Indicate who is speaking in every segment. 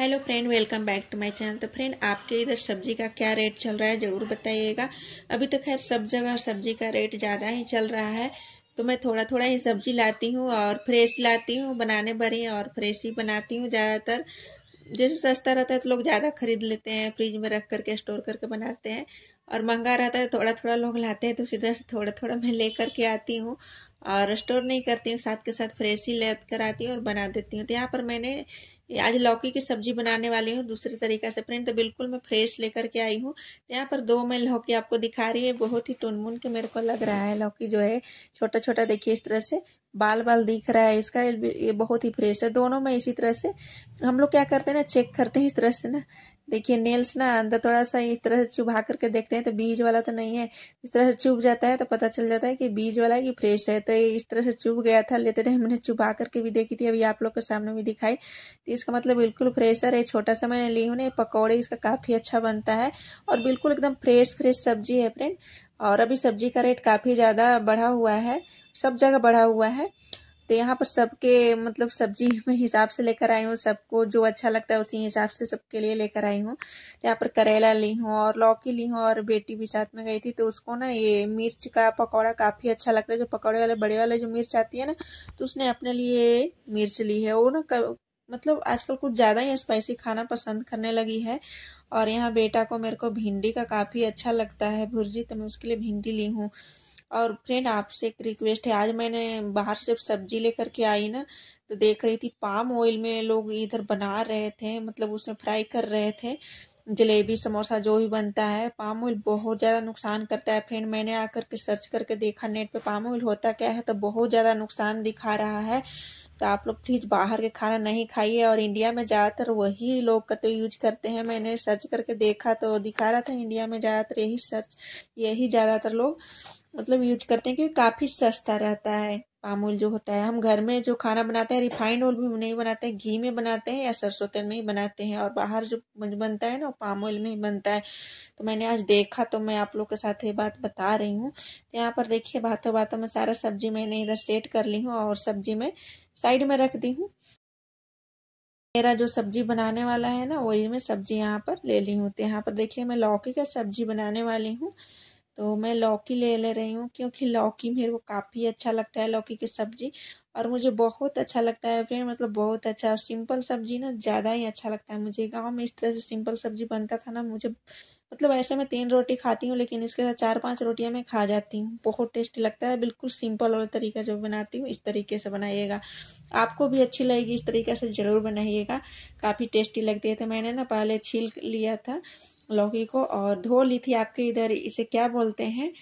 Speaker 1: hello friend welcome back to my channel तो friend आपके इधर सब्जी का क्या रेट चल रहा है ज़रूर बताइएगा अभी तो खैर सब जगह सब्जी का रेट ज़्यादा ही चल रहा है तो मैं थोड़ा थोड़ा ही सब्जी लाती हूँ और फ्रेश लाती हूँ बनाने भरी और फ्रेश ही बनाती हूँ ज़्यादातर जैसे सस्ता रहता है तो लोग ज़्यादा खरीद लेते हैं फ्रिज में रख करके स्टोर करके बनाते हैं और महंगा रहता है तो थोड़ा थोड़ा लोग लाते हैं तो सीधा से थोड़ा थोड़ा मैं ले करके आती हूँ और स्टोर नहीं करती हूँ साथ के साथ फ्रेश ही ले कर आती हूँ और बना देती हूँ तो यहाँ पर मैंने आज लौकी की सब्जी बनाने वाली हूँ दूसरे तरीका से फ्रेंड तो बिल्कुल मैं फ्रेश लेकर के आई हूँ तो यहाँ पर दो मैं लौकी आपको दिखा रही है बहुत ही टुनमुन के मेरे को लग रहा है लौकी जो है छोटा छोटा देखिए इस तरह से बाल बाल दिख रहा है इसका ये बहुत ही फ्रेश है दोनों में इसी तरह से हम लोग क्या करते हैं ना चेक करते हैं इस तरह से ना देखिए नेल्स ना अंदर थोड़ा सा इस तरह से चुभा करके देखते हैं तो बीज वाला तो नहीं है इस तरह से चुभ जाता है तो पता चल जाता है कि बीज वाला है कि फ्रेश है तो इस तरह से चुभ गया था लेते रहे मैंने चुभा करके भी देखी थी अभी आप लोग के सामने भी दिखाई तो इसका मतलब बिल्कुल फ्रेश है छोटा सा मैंने ली हूँ ना पकौड़े इसका काफ़ी अच्छा बनता है और बिल्कुल एकदम फ्रेश फ्रेश सब्जी है फ्रेंड और अभी सब्जी का रेट काफ़ी ज़्यादा बढ़ा हुआ है सब जगह बढ़ा हुआ है तो यहाँ पर सबके मतलब सब्जी में हिसाब से लेकर आई हूँ सबको जो अच्छा लगता है उसी हिसाब से सबके लिए लेकर आई हूँ तो यहाँ पर करेला ली हूँ और लौकी ली हूँ और बेटी भी साथ में गई थी तो उसको ना ये मिर्च का पकौड़ा काफ़ी अच्छा लगता है जो पकौड़े वाले बड़े वाले जो मिर्च आती है ना तो उसने अपने लिए मिर्च ली है वो ना मतलब आजकल कुछ ज़्यादा ही स्पाइसी खाना पसंद करने लगी है और यहाँ बेटा को मेरे को भिंडी का काफ़ी अच्छा लगता है भुर्जी तो मैं उसके लिए भिंडी ली हूँ और फ्रेंड आपसे एक रिक्वेस्ट है आज मैंने बाहर से जब सब्जी लेकर के आई ना तो देख रही थी पाम ऑयल में लोग इधर बना रहे थे मतलब उसमें फ्राई कर रहे थे जलेबी समोसा जो भी बनता है पाम ऑयल बहुत ज़्यादा नुकसान करता है फ्रेंड मैंने आकर के सर्च करके देखा नेट पे पाम ऑयल होता क्या है तो बहुत ज़्यादा नुकसान दिखा रहा है तो आप लोग प्लीज़ बाहर के खाना नहीं खाइए और इंडिया में ज़्यादातर वही लोग का तो यूज करते हैं मैंने सर्च करके देखा तो दिखा रहा था इंडिया में ज़्यादातर यही सर्च यही ज़्यादातर लोग मतलब यूज करते हैं क्योंकि काफ़ी सस्ता रहता है पाम ऑयल जो होता है हम घर में जो खाना बनाते हैं रिफाइंड ऑयल भी नहीं बनाते हैं घी में बनाते हैं या सरसों तेल में ही बनाते हैं और बाहर जो बनता है ना पाम ऑयल में ही बनता है तो मैंने आज देखा तो मैं आप लोग के साथ ये बात बता रही हूँ तो यहाँ पर देखिए बातों बातों में सारा सब्जी मैंने इधर सेट कर ली हूँ और सब्जी में साइड में रख दी हूँ मेरा जो सब्जी बनाने वाला है ना वही मैं सब्जी यहाँ पर ले ली हूँ तो यहाँ पर देखिए मैं लौकी का सब्जी बनाने वाली हूँ तो मैं लौकी ले ले रही हूँ क्योंकि लौकी मेरे को काफ़ी अच्छा लगता है लौकी की सब्ज़ी और मुझे बहुत अच्छा लगता है फ्रेंड मतलब बहुत अच्छा सिंपल सब्ज़ी ना ज़्यादा ही अच्छा लगता है मुझे गाँव में इस तरह से सिंपल सब्ज़ी बनता था ना मुझे मतलब ऐसे मैं तीन रोटी खाती हूँ लेकिन इसके साथ चार पाँच रोटियाँ मैं खा जाती हूँ बहुत टेस्टी लगता है बिल्कुल सिंपल वाला तरीका जो बनाती हूँ इस तरीके से बनाइएगा आपको भी अच्छी लगेगी इस तरीके से ज़रूर बनाइएगा काफ़ी टेस्टी लगती है तो मैंने ना पहले छील लिया था लौकी को और धो ली थी आपके इधर इसे क्या बोलते हैं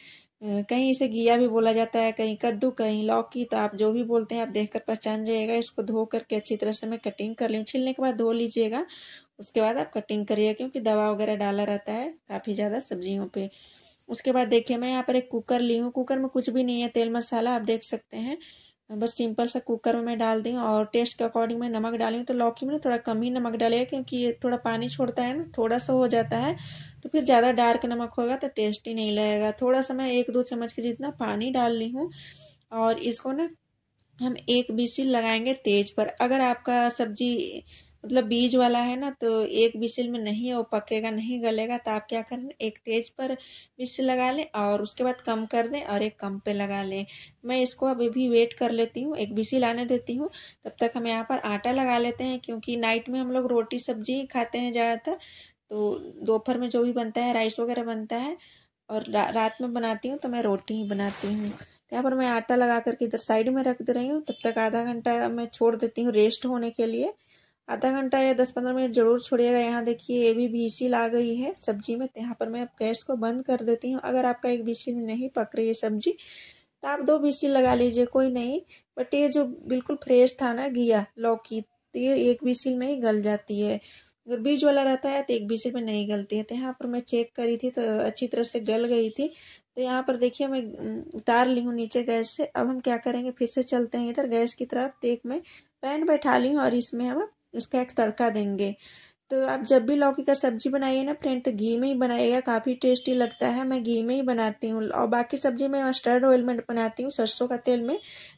Speaker 1: कहीं इसे घिया भी बोला जाता है कहीं कद्दू कहीं लौकी तो आप जो भी बोलते हैं आप देखकर पहचान जाइएगा इसको धो करके अच्छी तरह से मैं कटिंग कर ली छिलने के बाद धो लीजिएगा उसके बाद आप कटिंग करिए क्योंकि दवा वगैरह डाला रहता है काफ़ी ज़्यादा सब्जियों पर उसके बाद देखिए मैं यहाँ पर एक कुकर ली हूँ कुकर में कुछ भी नहीं है तेल मसाला आप देख सकते हैं बस सिंपल सा कुकर में मैं डाल दी और टेस्ट के अकॉर्डिंग मैं नमक डाली हूँ तो लौकी में थोड़ा कम ही नमक डालेगा क्योंकि ये थोड़ा पानी छोड़ता है ना थोड़ा सा हो जाता है तो फिर ज़्यादा डार्क नमक होगा तो टेस्ट ही नहीं लगेगा थोड़ा सा मैं एक दो चम्मच के जितना पानी डाल ली हूँ और इसको ना हम एक बीसी लगाएंगे तेज पर अगर आपका सब्जी मतलब बीज वाला है ना तो एक बिसिल में नहीं वो पकेगा नहीं गलेगा तो आप क्या करें एक तेज पर बिसिल लगा लें और उसके बाद कम कर दें और एक कम पे लगा लें मैं इसको अभी भी वेट कर लेती हूँ एक बिसिल आने देती हूँ तब तक हम यहाँ पर आटा लगा लेते हैं क्योंकि नाइट में हम लोग रोटी सब्जी खाते हैं ज़्यादातर तो दोपहर में जो भी बनता है राइस वगैरह बनता है और रा, रात में बनाती हूँ तो मैं रोटी ही बनाती हूँ तो यहाँ पर मैं आटा लगा करके इधर साइड में रख दे रही हूँ तब तक आधा घंटा मैं छोड़ देती हूँ रेस्ट होने के लिए आधा घंटा या दस पंद्रह मिनट जरूर छोड़िएगा यहाँ देखिए ये भी बीसी आ गई है सब्जी में तो यहाँ पर मैं अब गैस को बंद कर देती हूँ अगर आपका एक बीसी में नहीं पक रही है सब्जी तो आप दो बीसी लगा लीजिए कोई नहीं बट ये जो बिल्कुल फ्रेश था ना घिया लौकी तो ये एक बीसी में ही गल जाती है अगर बीज वाला रहता है तो एक बीसी में नहीं गलती है तो यहाँ पर मैं चेक करी थी तो अच्छी तरह से गल गई थी तो यहाँ पर देखिए मैं उतार ली हूँ नीचे गैस से अब हम क्या करेंगे फिर से चलते हैं इधर गैस की तरफ तो एक मैं पैन बैठा ली हूँ और इसमें हम उसका एक तड़का देंगे तो आप जब भी लौकी का सब्जी बनाइए ना फ्रेंड तो घी में ही बनाइएगा काफ़ी टेस्टी लगता है मैं घी में ही बनाती हूँ और बाकी सब्जी मैं मस्टर्ड ऑयल में बनाती हूँ सरसों का तेल में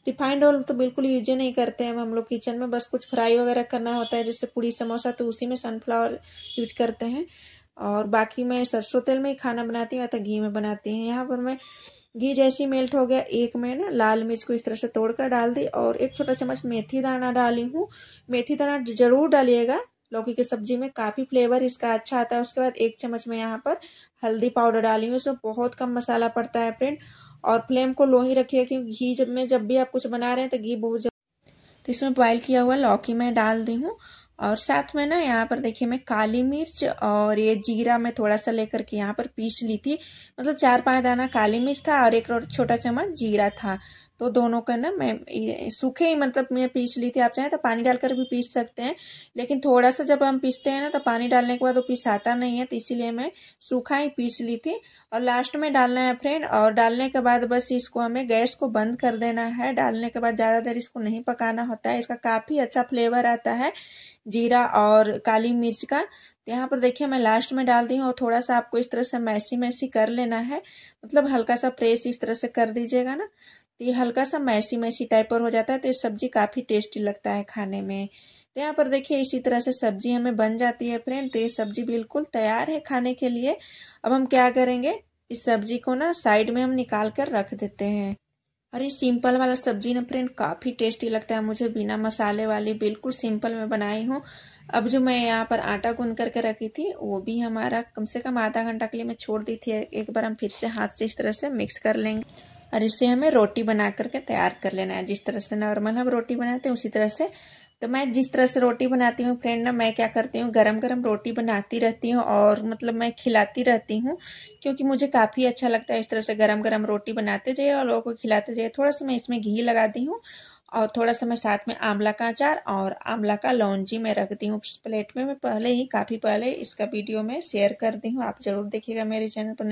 Speaker 1: रिफाइंड ऑयल तो बिल्कुल यूज नहीं करते हैं हम लोग किचन में बस कुछ फ्राई वगैरह करना होता है जैसे पूड़ी समोसा तो उसी में सनफ्लावर यूज करते हैं और बाकी मैं सरसों तेल में ही खाना बनाती हूँ या तो घी में बनाती हूँ यहाँ पर मैं घी जैसी मेल्ट हो गया एक में ना लाल मिर्च को इस तरह से तोड़कर डाल दी और एक छोटा चम्मच मेथी दाना डाली हूँ मेथी दाना जरूर डालिएगा लौकी की सब्जी में काफ़ी फ्लेवर इसका अच्छा आता है उसके बाद एक चम्मच में यहाँ पर हल्दी पाउडर डाली हूँ इसमें बहुत कम मसाला पड़ता है फ्रेंड और फ्लेम को लो ही रखिए क्योंकि घी जब में जब भी आप कुछ बना रहे हैं तो घी बहुत तो इसमें बॉयल किया हुआ लौकी मैं डाल दी हूँ और साथ में ना यहाँ पर देखिए मैं काली मिर्च और ये जीरा मैं थोड़ा सा लेकर के यहाँ पर पीस ली थी मतलब चार पांच दाना काली मिर्च था और एक और छोटा चम्मच जीरा था तो दोनों का ना मैं सूखे ही मतलब मैं पीस ली थी आप चाहें तो पानी डालकर भी पीस सकते हैं लेकिन थोड़ा सा जब हम पीसते हैं ना तो पानी डालने के बाद वो पिसाता नहीं है तो इसीलिए मैं सूखा ही पीस ली थी और लास्ट में डालना है फ्रेंड और डालने के बाद बस इसको हमें गैस को बंद कर देना है डालने के बाद ज़्यादा देर इसको नहीं पकाना होता है इसका काफ़ी अच्छा फ्लेवर आता है जीरा और काली मिर्च का तो यहाँ पर देखिए मैं लास्ट में डाल दी हूँ और थोड़ा सा आपको इस तरह से मैसी मैसी कर लेना है मतलब हल्का सा प्रेस इस तरह से कर दीजिएगा ना तो ये हल्का सा मैसी मैसी टाइप पर हो जाता है तो ये सब्जी काफ़ी टेस्टी लगता है खाने में तो यहाँ पर देखिए इसी तरह से सब्जी हमें बन जाती है फ्रेंड तो ये सब्जी बिल्कुल तैयार है खाने के लिए अब हम क्या करेंगे इस सब्जी को ना साइड में हम निकाल कर रख देते हैं और ये सिंपल वाला सब्जी ना फ्रेंड काफ़ी टेस्टी लगता है मुझे बिना मसाले वाली बिल्कुल सिंपल में बनाई हूँ अब जो मैं यहाँ पर आटा गूंद करके रखी थी वो भी हमारा कम से कम आधा घंटा के लिए मैं छोड़ दी थी एक बार हम फिर से हाथ से इस तरह से मिक्स कर लेंगे और इसे हमें रोटी बना करके तैयार कर लेना है जिस तरह से नॉर्मल हम रोटी बनाते हैं उसी तरह से तो मैं जिस तरह से रोटी बनाती हूँ फ्रेंड ना मैं क्या करती हूँ गरम गरम रोटी बनाती रहती हूँ और मतलब मैं खिलाती रहती हूँ क्योंकि मुझे काफ़ी अच्छा लगता है इस तरह से गरम गरम रोटी बनाते जाइए और लोगों को खिलाते जाइए थोड़ा सा मैं इसमें घी लगाती हूँ और थोड़ा सा मैं साथ में आंवला का अचार और आंवला का लौंजी मैं रखती हूँ इस प्लेट में मैं पहले ही काफ़ी पहले इसका वीडियो मैं शेयर कर दी हूँ आप ज़रूर देखिएगा मेरे चैनल पर